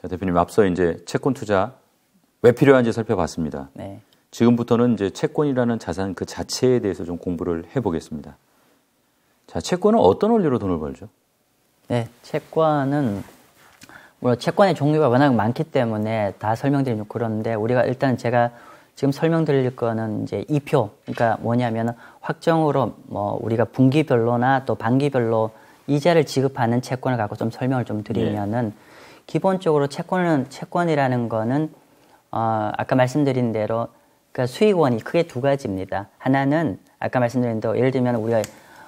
자, 대표님 앞서 이제 채권 투자 왜 필요한지 살펴봤습니다. 네. 지금부터는 이제 채권이라는 자산 그 자체에 대해서 좀 공부를 해보겠습니다. 자, 채권은 어떤 원리로 돈을 벌죠? 네, 채권은 물론 채권의 종류가 워낙 많기 때문에 다 설명드리면 그런데 우리가 일단 제가 지금 설명드릴 거는 이제 이표 그러니까 뭐냐면 확정으로 뭐 우리가 분기별로나 또 반기별로 이자를 지급하는 채권을 갖고 좀 설명을 좀 네. 드리면은 네. 기본적으로 채권은 채권이라는 거는 어, 아까 말씀드린 대로 그 수익원이 크게 두 가지입니다. 하나는 아까 말씀드린 대로 예를 들면 우리가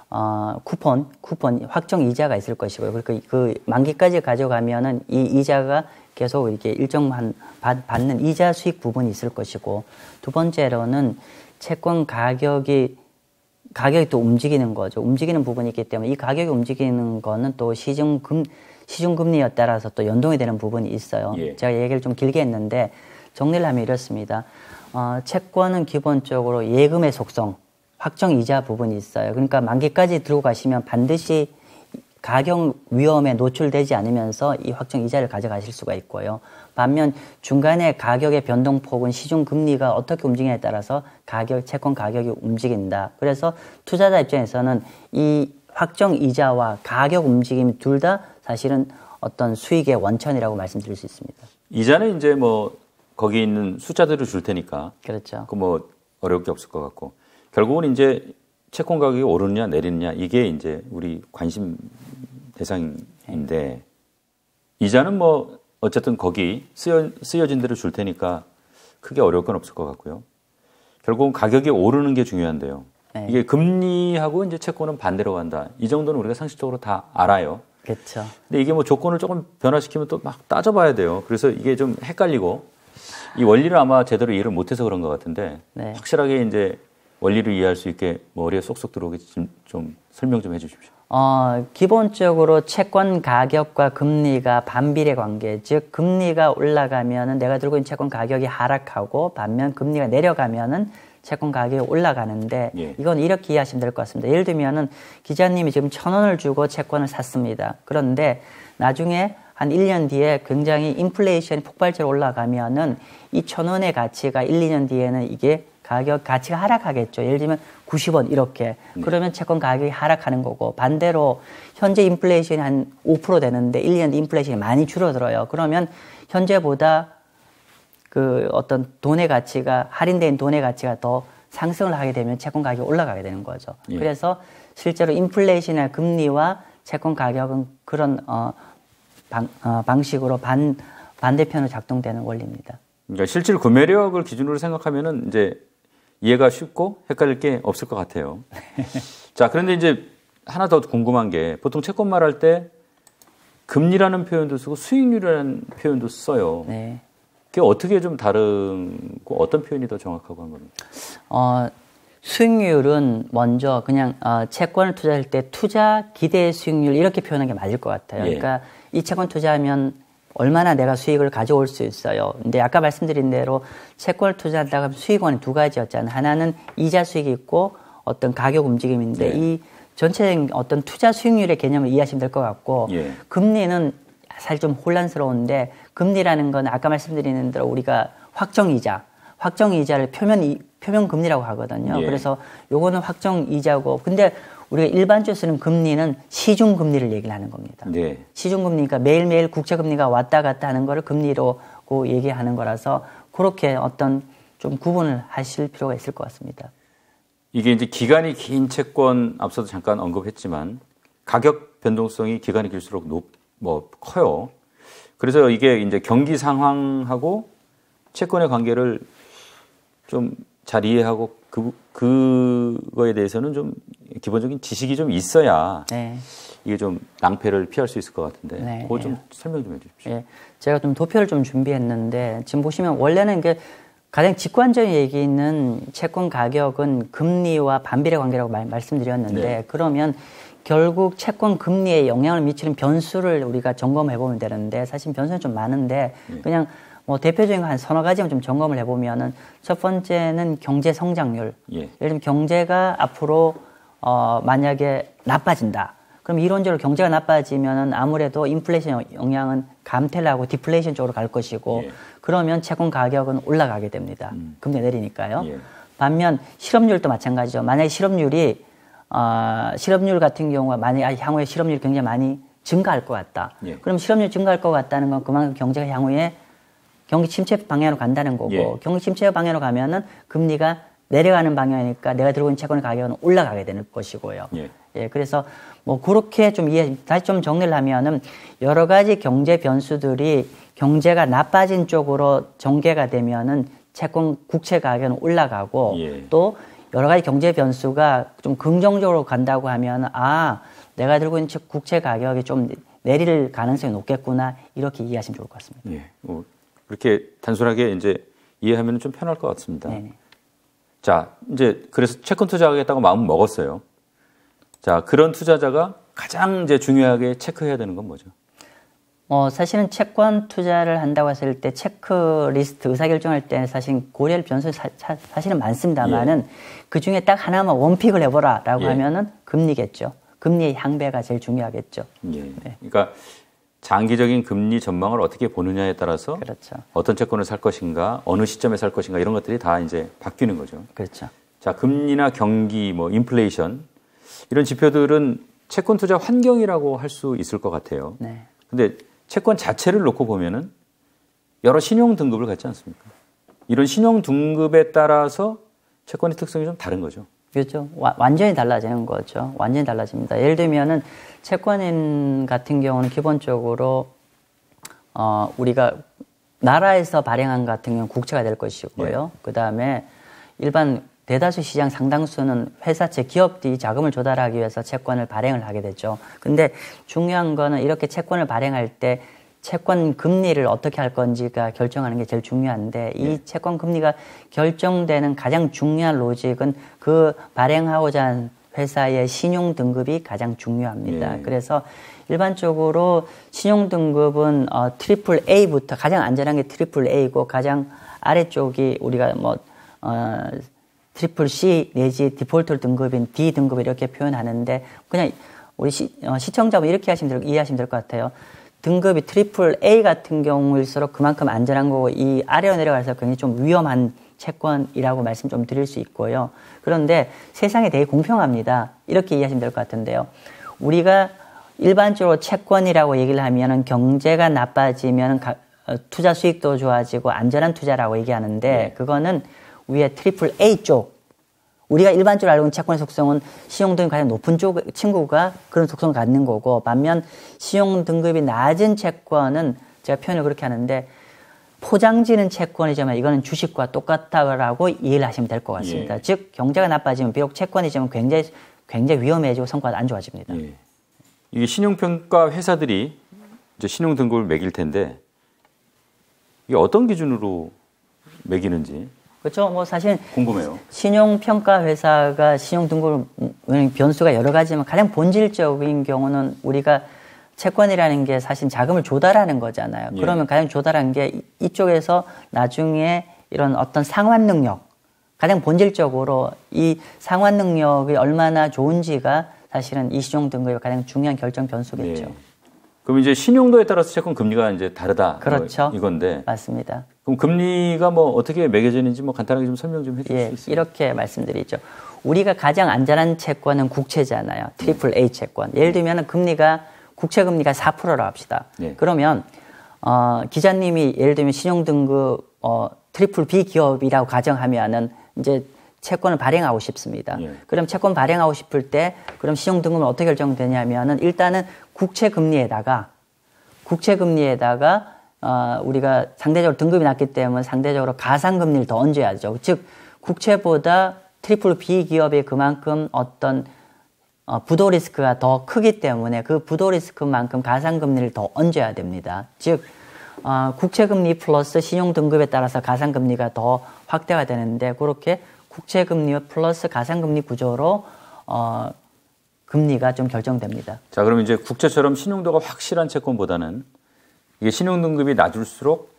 어, 쿠폰, 쿠폰 확정 이자가 있을 것이고요. 그그 그 만기까지 가져가면은 이 이자가 계속 이렇게 일정한 받, 받는 이자 수익 부분이 있을 것이고 두 번째로는 채권 가격이 가격이 또 움직이는 거죠. 움직이는 부분이 있기 때문에 이 가격이 움직이는 거는 또 시중 금 시중금리에 따라서 또 연동이 되는 부분이 있어요. 예. 제가 얘기를 좀 길게 했는데 정리를 하면 이렇습니다. 어, 채권은 기본적으로 예금의 속성, 확정 이자 부분이 있어요. 그러니까 만기까지 들고 가시면 반드시 가격 위험에 노출되지 않으면서 이 확정 이자를 가져가실 수가 있고요. 반면 중간에 가격의 변동폭은 시중 금리가 어떻게 움직이냐에 따라서 가격 채권 가격이 움직인다. 그래서 투자자 입장에서는 이 확정 이자와 가격 움직임이 둘다 사실은 어떤 수익의 원천이라고 말씀드릴 수 있습니다. 이자는 이제 뭐 거기 있는 숫자들을 줄 테니까. 그렇죠. 그 뭐 어려울 게 없을 것 같고 결국은 이제 채권 가격이 오르느냐 내리느냐 이게 이제 우리 관심 대상인데 이자는 뭐 어쨌든 거기 쓰여, 쓰여진 대로 줄 테니까 크게 어려울 건 없을 것 같고요. 결국은 가격이 오르는 게 중요한데요. 네. 이게 금리하고 이제 채권은 반대로 간다. 이 정도는 우리가 상식적으로 다 알아요. 그렇죠. 근데 이게 뭐 조건을 조금 변화시키면 또 막 따져봐야 돼요. 그래서 이게 좀 헷갈리고 이 원리를 아마 제대로 이해를 못해서 그런 것 같은데 네. 확실하게 이제 원리를 이해할 수 있게 머리에 쏙쏙 들어오게 좀, 좀 설명 좀 해주십시오. 어, 기본적으로 채권 가격과 금리가 반비례 관계, 즉 금리가 올라가면은 내가 들고 있는 채권 가격이 하락하고 반면 금리가 내려가면은 채권 가격이 올라가는데 예. 이건 이렇게 이해하시면 될 것 같습니다. 예를 들면은 기자님이 지금 천 원을 주고 채권을 샀습니다. 그런데 나중에 한 1년 뒤에 굉장히 인플레이션이 폭발적으로 올라가면은 이 천 원의 가치가 1, 2년 뒤에는 이게 가격 가치가 하락하겠죠. 예를 들면 90원 이렇게. 네. 그러면 채권 가격이 하락하는 거고 반대로 현재 인플레이션이 한 5% 되는데 1, 2년 인플레이션이 많이 줄어들어요. 그러면 현재보다 그 어떤 돈의 가치가 할인된 돈의 가치가 더 상승을 하게 되면 채권 가격이 올라가게 되는 거죠. 예. 그래서 실제로 인플레이션이나 금리와 채권 가격은 그런 어, 방, 어, 방식으로 반 반대편으로 작동되는 원리입니다. 그러니까 실질 구매력을 기준으로 생각하면은 이제 이해가 쉽고 헷갈릴 게 없을 것 같아요. 자, 그런데 이제 하나 더 궁금한 게 보통 채권 말할 때 금리라는 표현도 쓰고 수익률이라는 표현도 써요. 네. 그게 어떻게 좀다른 어떤 표현이 더 정확하고 한 겁니까? 어, 수익률은 먼저 그냥 어, 채권을 투자할 때 투자 기대 수익률 이렇게 표현한 게 맞을 것 같아요. 예. 그러니까 이 채권 투자하면 얼마나 내가 수익을 가져올 수 있어요. 근데 아까 말씀드린 대로 채권을 투자한다고 하면 수익원이 두 가지였잖아요. 하나는 이자 수익이 있고 어떤 가격 움직임인데 네. 이 전체적인 어떤 투자 수익률의 개념을 이해하시면 될 것 같고 예. 금리는 사실 좀 혼란스러운데 금리라는 건 아까 말씀드린 대로 우리가 확정 이자, 확정 이자를 표면 표면 금리라고 하거든요. 예. 그래서 요거는 확정 이자고 근데 우리가 일반적으로 쓰는 금리는 시중 금리를 얘기를 하는 겁니다. 네. 시중 금리니까 매일매일 국채 금리가 왔다 갔다 하는 거를 금리로 얘기하는 거라서 그렇게 어떤 좀 구분을 하실 필요가 있을 것 같습니다. 이게 이제 기간이 긴 채권 앞서도 잠깐 언급했지만 가격 변동성이 기간이 길수록 높, 뭐 커요. 그래서 이게 이제 경기 상황하고 채권의 관계를 좀잘 이해하고 그, 그거에 대해서는 좀 기본적인 지식이 좀 있어야 네. 이게 좀 낭패를 피할 수 있을 것 같은데 네. 그거 좀 설명 좀 해주십시오. 네. 제가 좀 도표를 좀 준비했는데 지금 보시면 원래는 이게 가장 직관적인 얘기는 있 채권 가격은 금리와 반비례 관계라고 말, 씀드렸는데 네. 그러면 결국 채권 금리에 영향을 미치는 변수를 우리가 점검해 보면 되는데 사실 변수는 좀 많은데 네. 그냥 뭐 대표적인 한 서너 가지만 좀 점검을 해보면은 첫 번째는 경제 성장률. 예. 예를 들면 경제가 앞으로 어 만약에 나빠진다. 그럼 이론적으로 경제가 나빠지면은 아무래도 인플레이션 영향은 감퇴하고 디플레이션 쪽으로 갈 것이고 예. 그러면 채권 가격은 올라가게 됩니다. 음. 금리 내리니까요. 예. 반면 실업률도 마찬가지죠. 만약에 실업률이 어, 실업률 같은 경우가 만약 에 향후에 실업률 굉장히 많이 증가할 것 같다. 예. 그럼 실업률 증가할 것 같다는 건 그만큼 경제가 향후에 경기 침체 방향으로 간다는 거고 예. 경기 침체 방향으로 가면은 금리가 내려가는 방향이니까 내가 들고 있는 채권의 가격은 올라가게 되는 것이고요. 예. 예 그래서 뭐 그렇게 좀 이해 다시 좀 정리를 하면은 여러 가지 경제 변수들이 경제가 나빠진 쪽으로 전개가 되면은 채권 국채 가격은 올라가고 예. 또 여러 가지 경제 변수가 좀 긍정적으로 간다고 하면 아 내가 들고 있는 국채 가격이 좀 내릴 가능성이 높겠구나 이렇게 이해하시면 좋을 것 같습니다. 예. 뭐 그렇게 단순하게 이제 이해하면 좀 편할 것 같습니다. 네네. 네. 자, 이제 그래서 채권 투자하겠다고 마음 먹었어요. 자, 그런 투자자가 가장 이제 중요하게 체크해야 되는 건 뭐죠? 어, 사실은 채권 투자를 한다고 했을 때 체크 리스트 의사결정할 때 사실 고려할 변수 사, 사 실은 많습니다만은 예. 그 중에 딱 하나만 원픽을 해보라라고 예. 하면은 금리겠죠. 금리의 향배가 제일 중요하겠죠. 예. 네. 그러니까 장기적인 금리 전망을 어떻게 보느냐에 따라서 그렇죠. 어떤 채권을 살 것인가, 어느 시점에 살 것인가 이런 것들이 다 이제 바뀌는 거죠. 그렇죠. 자, 금리나 경기, 뭐 인플레이션 이런 지표들은 채권 투자 환경이라고 할 수 있을 것 같아요. 네. 근데 채권 자체를 놓고 보면은 여러 신용 등급을 갖지 않습니까? 이런 신용 등급에 따라서 채권의 특성이 좀 다른 거죠. 그렇죠? 와, 완전히 달라지는 거죠. 완전히 달라집니다. 예를 들면은 채권인 같은 경우는 기본적으로 어, 우리가 나라에서 발행한 같은 경우는 국채가 될 것이고요. 네. 예. 그 다음에 일반 대다수 시장 상당수는 회사채 기업들이 자금을 조달하기 위해서 채권을 발행을 하게 되죠. 근데 중요한 거는 이렇게 채권을 발행할 때 채권 금리를 어떻게 할 건지가 결정하는 게 제일 중요한데 이 네. 채권 금리가 결정되는 가장 중요한 로직은 그 발행하고자 한 회사의 신용 등급이 가장 중요합니다. 네. 그래서 일반적으로 신용 등급은 어, 트리플 A부터 가장 안전한 게 트리플 A고 가장 아래쪽이 우리가 뭐 어, 트리플 C 내지 디폴트 등급인 D 등급 이렇게 표현하는데 그냥 우리 시, 어, 시청자분 이렇게 하시면 될, 이해하시면 될 것 같아요. 등급이 트리플 A 같은 경우일수록 그만큼 안전한 거고 이 아래로 내려가서 굉장히 좀 위험한 채권이라고 말씀 좀 드릴 수 있고요. 그런데 세상이 되게 공평합니다. 이렇게 이해하시면 될 것 같은데요. 우리가 일반적으로 채권이라고 얘기를 하면은 경제가 나빠지면 어, 투자 수익도 좋아지고 안전한 투자라고 얘기하는데 네. 그거는 위에 트리플 A 쪽 우리가 일반적으로 알고 있는 채권의 속성은 신용등이 가장 높은 쪽 친구가 그런 속성을 갖는 거고 반면 신용등급이 낮은 채권은 제가 표현을 그렇게 하는데 포장지는 채권이지만 이거는 주식과 똑같다고 이해를 하시면 될 것 같습니다. 예. 즉 경제가 나빠지면 비록 채권이지만 굉장히 굉장히 위험해지고 성과가 안 좋아집니다. 예. 이게 신용평가 회사들이 이제 신용등급을 매길 텐데 이게 어떤 기준으로 매기는지 그렇죠. 뭐 사실 궁금해요. 신용평가 회사가 신용 등급을 변수가 여러 가지지만 가장 본질적인 경우는 우리가 채권이라는 게 사실 자금을 조달하는 거잖아요. 예. 그러면 가장 조달한 게 이쪽에서 나중에 이런 어떤 상환 능력 가장 본질적으로 이 상환 능력이 얼마나 좋은지가 사실은 이 신용 등급의 가장 중요한 결정 변수겠죠. 예. 그럼 이제 신용도에 따라서 채권 금리가 이제 다르다. 뭐 그렇죠. 이건데. 맞습니다. 그럼 금리가 뭐 어떻게 매겨지는지 뭐 간단하게 좀 설명 좀 해주실 예, 수 있어요? 이렇게 말씀드리죠. 우리가 가장 안전한 채권은 국채잖아요. 트리플 A 채권. 예를 들면 금리가 국채 금리가 4%라 합시다. 예. 그러면 어, 기자님이 예를 들면 신용등급 어, 트리플 B 기업이라고 가정하면은 이제 채권을 발행하고 싶습니다. 예. 그럼 채권 발행하고 싶을 때 그럼 신용등급은 어떻게 결정되냐면은 일단은 국채 금리에다가 국채 금리에다가 어, 우리가 상대적으로 등급이 낮기 때문에 상대적으로 가상금리를 더 얹어야죠. 즉, 국채보다 트리플 B 기업이 그만큼 어떤 어, 부도 리스크가 더 크기 때문에 그 부도 리스크만큼 가상금리를 더 얹어야 됩니다. 즉, 어, 국채금리 플러스 신용등급에 따라서 가상금리가 더 확대가 되는데 그렇게 국채금리 플러스 가상금리 구조로 어, 금리가 좀 결정됩니다. 자, 그럼 이제 국채처럼 신용도가 확실한 채권보다는 이게 신용등급이 낮을수록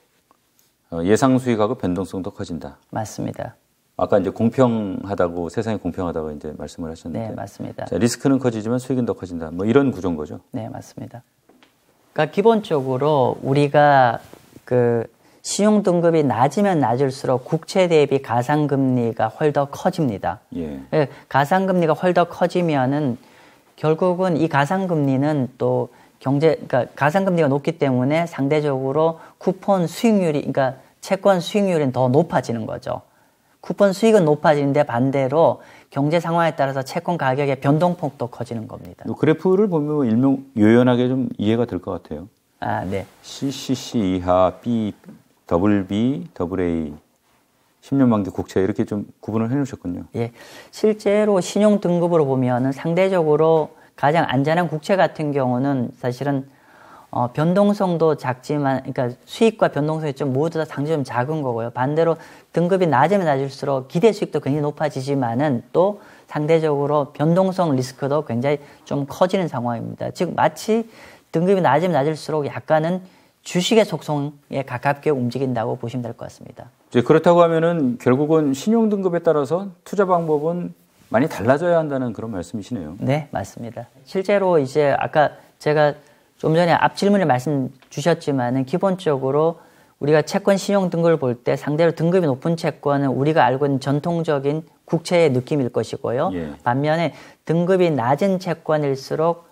어, 예상 수익하고 변동성도 커진다. 맞습니다. 아까 이제 공평하다고 세상이 공평하다고 이제 말씀을 하셨는데 네, 맞습니다. 자, 리스크는 커지지만 수익은 더 커진다. 뭐 이런 구조인 거죠. 네, 맞습니다. 그러니까 기본적으로 우리가 그 신용 등급이 낮으면 낮을수록 국채 대비 가상 금리가 훨 더 커집니다. 예. 예 가상 금리가 훨 더 커지면은 결국은 이 가상 금리는 또 경제 그러니까 가상 금리가 높기 때문에 상대적으로 쿠폰 수익률이 그러니까 채권 수익률은 더 높아지는 거죠. 쿠폰 수익은 높아지는데 반대로 경제 상황에 따라서 채권 가격의 변동폭도 커지는 겁니다. 그래프를 보면 일명 요연하게 좀 이해가 될 것 같아요. 아, 네. CCC 이하 B, WB, AA 10년 만기 국채 이렇게 좀 구분을 해 놓으셨군요. 예. 실제로 신용 등급으로 보면은 상대적으로 가장 안전한 국채 같은 경우는 사실은 어, 변동성도 작지만, 그러니까 수익과 변동성이 좀 모두 다 당연히 좀 작은 거고요. 반대로 등급이 낮으면 낮을수록 기대 수익도 굉장히 높아지지만은 또 상대적으로 변동성 리스크도 굉장히 좀 커지는 상황입니다. 즉, 마치 등급이 낮으면 낮을수록 약간은 주식의 속성에 가깝게 움직인다고 보시면 될 것 같습니다. 그렇다고 하면은 결국은 신용 등급에 따라서 투자 방법은 많이 달라져야 한다는 그런 말씀이시네요. 네, 맞습니다. 실제로 이제 아까 제가 좀 전에 앞 질문에 말씀 주셨지만은 기본적으로 우리가 채권 신용 등급을 볼 때 상대로 등급이 높은 채권은 우리가 알고 있는 전통적인 국채의 느낌일 것이고요. 예. 반면에 등급이 낮은 채권일수록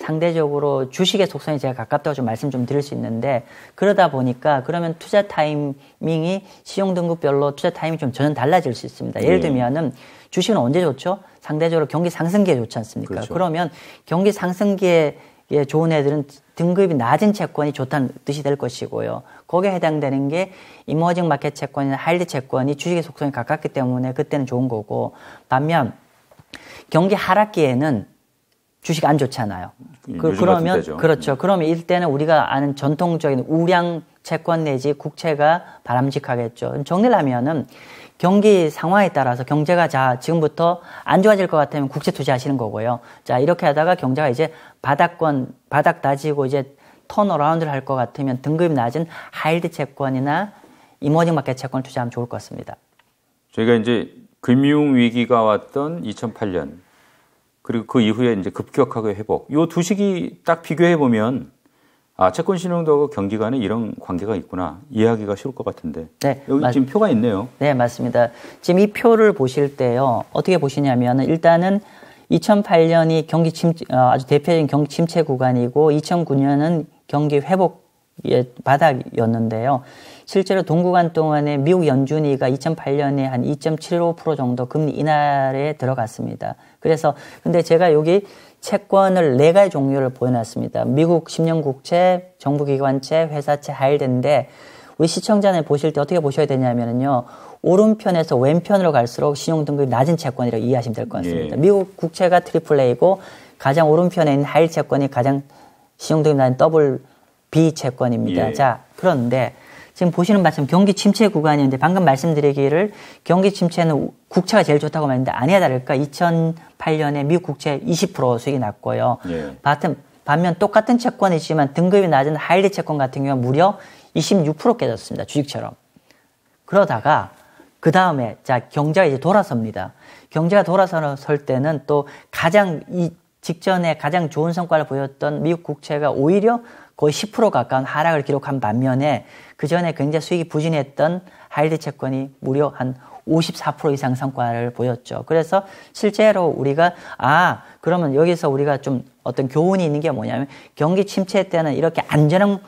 상대적으로 주식의 속성이 제가 가깝다고 좀 말씀 좀 드릴 수 있는데 그러다 보니까 그러면 투자 타이밍이 시용 등급별로 투자 타이밍이 좀 전혀 달라질 수 있습니다. 예를 예. 들면은 주식은 언제 좋죠? 상대적으로 경기 상승기에 좋지 않습니까? 그렇죠. 그러면 경기 상승기에 예, 좋은 애들은 등급이 낮은 채권이 좋다는 뜻이 될 것이고요. 거기에 해당되는 게 이머징 마켓 채권이나 하일리 채권이 주식의 속성이 가깝기 때문에 그때는 좋은 거고 반면 경기 하락기에는 주식 안 좋잖아요. 음, 그, 러면 그렇죠. 음. 그러면 일때는 우리가 아는 전통적인 우량 채권 내지 국채가 바람직하겠죠. 정리를 하면은 경기 상황에 따라서 경제가 자 지금부터 안 좋아질 것 같으면 국채 투자하시는 거고요. 자 이렇게 하다가 경제가 이제 바닥권 바닥 다지고 이제 턴어라운드를 할 것 같으면 등급이 낮은 하일드 채권이나 이머징 마켓 채권 투자하면 좋을 것 같습니다. 저희가 이제 금융 위기가 왔던 2008년 그리고 그 이후에 이제 급격하게 회복. 요두 시기 딱 비교해 보면 아, 채권 신용도하고 경기 간에 이런 관계가 있구나. 이해하기가 쉬울 것 같은데. 네. 여기 맞... 지금 표가 있네요. 네, 맞습니다. 지금 이 표를 보실 때요. 어떻게 보시냐면 일단은 2008년이 경기 침 어, 아주 대표적인 경기 침체 구간이고 2009년은 경기 회복의 바닥이었는데요. 실제로 동구간 동안에 미국 연준이가 2008년에 한 2.75% 정도 금리 인하에 들어갔습니다. 그래서 근데 제가 여기 채권을 네 가지 종류를 보여놨습니다. 미국 10년 국채, 정부기관채, 회사채, 하일드인데 우리 시청자네 보실 때 어떻게 보셔야 되냐면요. 오른편에서 왼편으로 갈수록 신용등급이 낮은 채권이라고 이해하시면 될 것 같습니다. 예. 미국 국채가 트리플 A고 가장 오른편에 있는 하일 채권이 가장 신용등급 낮은 더블 B 채권입니다. 예. 자, 그런데 지금 보시는 말씀 경기 침체 구간이었는데 방금 말씀드리기를 경기 침체는 국채가 제일 좋다고 말했는데 아니야 다를까 2008년에 미국 국채 20% 수익이 났고요. 예. 바튼, 반면 똑같은 채권이지만 등급이 낮은 하일리 채권 같은 경우는 무려 26% 깨졌습니다. 주식처럼. 그러다가 그 다음에 자 경제가 이제 돌아섭니다. 경제가 돌아설 때는 또 가장 이 직전에 가장 좋은 성과를 보였던 미국 국채가 오히려 거의 10% 가까운 하락을 기록한 반면에 그 전에 굉장히 수익이 부진했던 하일드 채권이 무려 한 54% 이상 성과를 보였죠. 그래서 실제로 우리가 아 그러면 여기서 우리가 좀 어떤 교훈이 있는 게 뭐냐면 경기 침체 때는 이렇게 안전한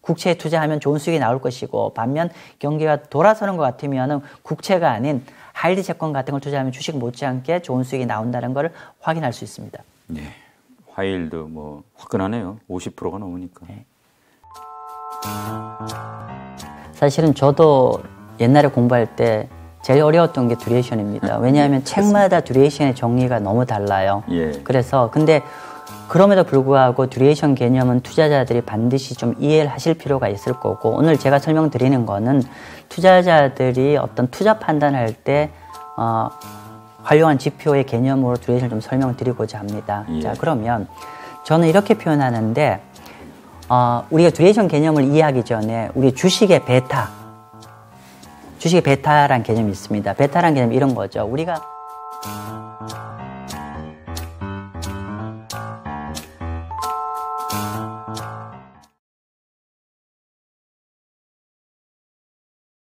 국채에 투자하면 좋은 수익이 나올 것이고 반면 경기가 돌아서는 것 같으면은 국채가 아닌 하일드 채권 같은 걸 투자하면 주식 못지않게 좋은 수익이 나온다는 것을 확인할 수 있습니다. 네. 화일도 뭐 화끈하네요. 50%가 넘으니까. 네. 사실은 저도 옛날에 공부할 때 제일 어려웠던 게 듀레이션입니다. 아, 왜냐하면 네, 책마다 듀레이션의 정리가 너무 달라요. 예. 그래서 근데 그럼에도 불구하고 듀레이션 개념은 투자자들이 반드시 좀 이해를 하실 필요가 있을 거고 오늘 제가 설명드리는 거는 투자자들이 어떤 투자 판단할 때 어, 활용한 지표의 개념으로 듀레이션을 좀 설명드리고자 합니다. 예. 자, 그러면 저는 이렇게 표현하는데 어, 우리가 듀레이션 개념을 이해하기 전에 우리 주식의 베타 주식의 베타란 개념이 있습니다. 베타란 개념이 이런 거죠. 우리가